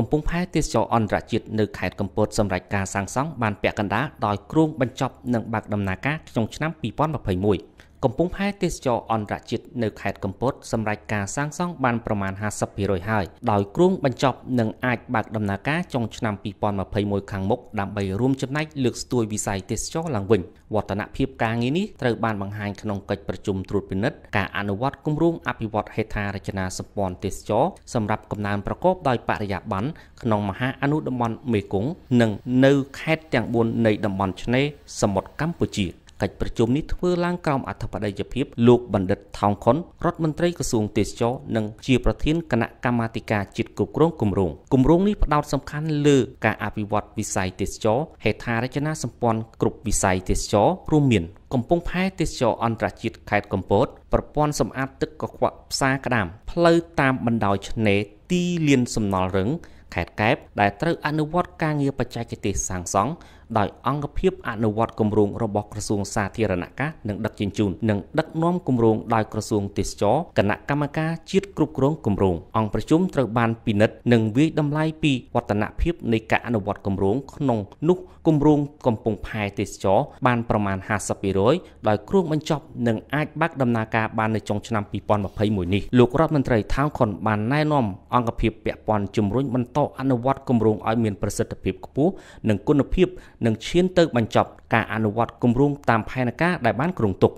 កំពង់ផែទេសចរអន្តរជាតិនៅខេត្តកំពតសម្រាប់ការសាងសង់បានពាក់កណ្ដាលដោយគ្រោងបញ្ចប់និងបើកដំណើរការក្នុងឆ្នាំ2021កំពង់ផែទេសចរអន្តរជាតិនៅខេត្តកំពតសម្រាប់ការសាងសង់បានប្រមាណ50%ហើយដោយគ្រោងបញ្ចប់នឹងអាចបើកដំណើរការចុងឆ្នាំ2021ខាងមុខដើម្បីរួមចំណែកលើកស្ទួយវិស័យទេសចរឡើងវិញវឌ្ឍនភាពការងារនេះត្រូវបានបង្ហាញក្នុងកិច្ចប្រជុំត្រួតពិនិត្យការអនុវត្តគម្រោងអភិវឌ្ឍហេដ្ឋារចនាសម្ព័ន្ធទេសចរសម្រាប់កំណើនប្រកបដោយបរិយាបន្នក្នុងមហាអនុតំបន់មេគង្គនិងនៅខេត្តទាំង4នៃតំបន់ឆ្នេរសមុទ្រកម្ពុជាកិច្ចប្រជុំនេះធ្វើឡើងក្រោមអធិបតីភាពលោកបណ្ឌិតថោងខុនរដ្ឋមន្ត្រីក្រសួងទេសចរនិងជាប្រធានគណៈកម្មាធិការជាតិគ្រប់គ្រងគម្រោងគម្រោងនេះផ្ដោតសំខាន់លើការអភិវឌ្ឍវិស័យទេសចរហេដ្ឋារចនាសម្ព័ន្ធគ្រប់វិស័យទេសចររួមមាន កំពង់ផែទេសចរអន្តរជាតិខេត្តកំពតប្រព័ន្ធសម្អាតទឹកកខ្វក់ផ្សារក្តាមផ្លូវតាមបណ្ដោយឆ្នេរទីលានសំណល់រឹងខេត្តកែបដែលត្រូវអនុវត្តការងារបច្ចេកទេសសាងសង់ដោយអង្គភាពអនុវត្តគម្រោងរបស់ក្រសួងសាធារណការនិងដឹកជញ្ជូននិងដឹកនាំគម្រោងដោយក្រសួងទេសចរគណៈកម្មការជាតិគ្រប់គ្រងគម្រោងអង្គប្រជុំត្រូវបានពិនិត្យនិងវាយតម្លៃពីវឌ្ឍនភាពនៃការអនុវត្តគម្រោងក្នុងនោះគម្រោងកំពង់ផែទេសចរបានប្រមាណ50%ដោយគ្រោងបញ្ចប់និងអាចបើកដំណើរការបាននៅចុងឆ្នាំ2021នេះលោករដ្ឋមន្ត្រីថាវខុនបានណែនាំអង្គភាពពាក់ព័ន្ធជំរុញបន្តអនុវត្តគម្រោងឲ្យមានប្រសិទ្ធភាពខ្ពស់និងគុណភាពនិងឈានទៅបញ្ចប់ការអនុវត្តគម្រោងតាមផែនការដែលបានគ្រោងទុក។